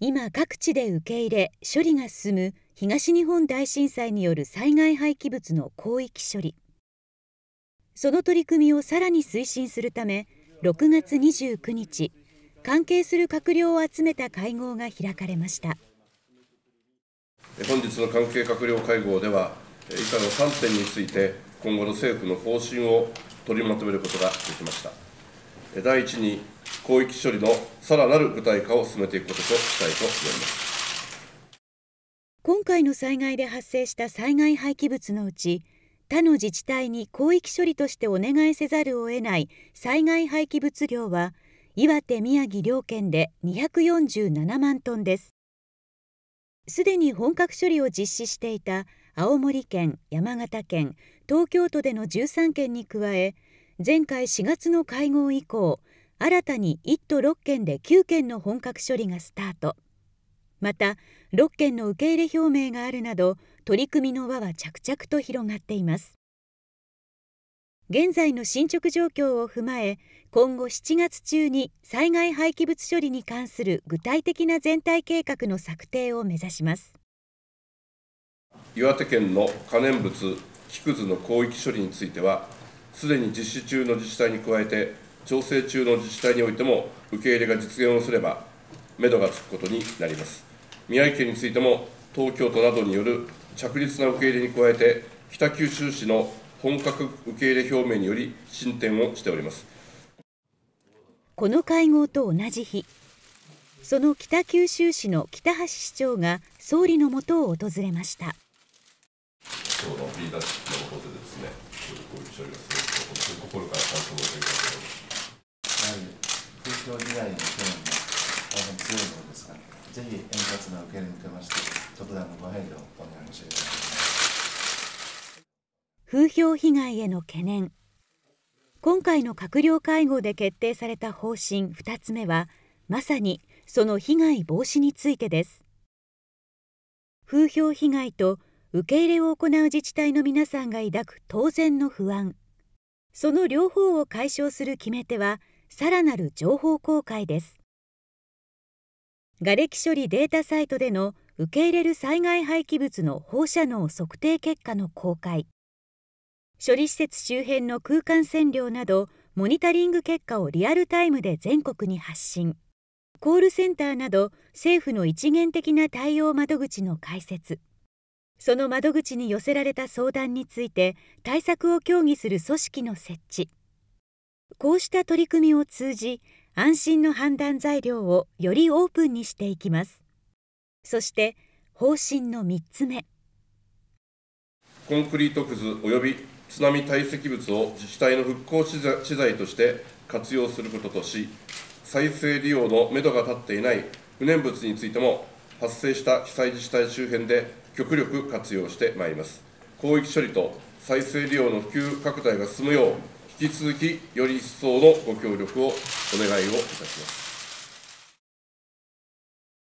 今各地で受け入れ処理が進む東日本大震災による災害廃棄物の広域処理その取り組みをさらに推進するため6月29日関係する閣僚を集めた会合が開かれました本日の関係閣僚会合では以下の3点について今後の政府の方針を取りまとめることができました第一に広域処理のさらなる具体化を進めていくこととしたいと思います今回の災害で発生した災害廃棄物のうち他の自治体に広域処理としてお願いせざるを得ない災害廃棄物量は岩手宮城両県で247万トンですすでに本格処理を実施していた青森県山形県東京都での13県に加え前回4月の会合以降新たに1都6県で9件の本格処理がスタートまた6件の受け入れ表明があるなど取り組みの輪は着々と広がっています現在の進捗状況を踏まえ今後7月中に災害廃棄物処理に関する具体的な全体計画の策定を目指します岩手県の可燃物木くずの広域処理についてはすでに実施中の自治体に加えて、調整中の自治体においても、受け入れが実現をすれば、めどがつくことになります。宮城県についても、東京都などによる着実な受け入れに加えて、北九州市の本格受け入れ表明により進展をしておりますこの会合と同じ日その北九州市の北橋市長が総理のもとを訪れました市長のリーダーシップのもとでですね協力をしております大変強いものですが、ぜひ円滑な受け入れに向けまして、特段のご配慮をお願い申し上げます風評被害への懸念今回の閣僚会合で決定された方針2つ目はまさにその被害防止についてです風評被害と受け入れを行う自治体の皆さんが抱く当然の不安その両方を解消する決め手はさらなる情報公開です瓦礫処理データサイトでの受け入れる災害廃棄物の放射能測定結果の公開処理施設周辺の空間線量などモニタリング結果をリアルタイムで全国に発信コールセンターなど政府の一元的な対応窓口の開設その窓口に寄せられた相談について対策を協議する組織の設置こうした取り組みを通じ安心の判断材料をよりオープンにしていきますそして方針の3つ目コンクリートくず及び津波堆積物を自治体の復興資材として活用することとし再生利用のめどが立っていない不燃物についても発生した被災自治体周辺で極力活用してまいります広域処理と再生利用の普及拡大が進むよう引き続きより一層のご協力をお願いをいたします。